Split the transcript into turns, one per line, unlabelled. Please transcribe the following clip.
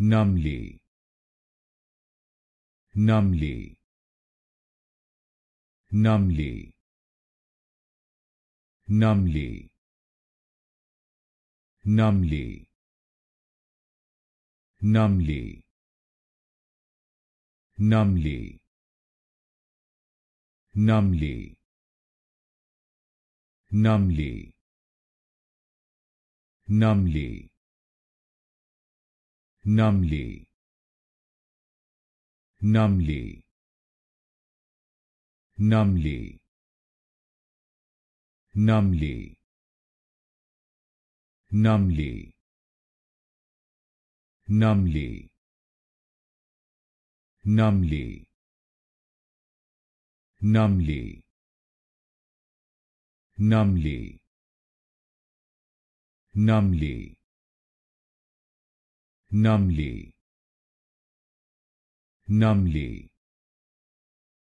numbly numbly numbly numbly numbly numbly numbly numbly numbly numbly numbly numbly numbly numbly numbly numbly numbly numbly numbly numbly numbly numbly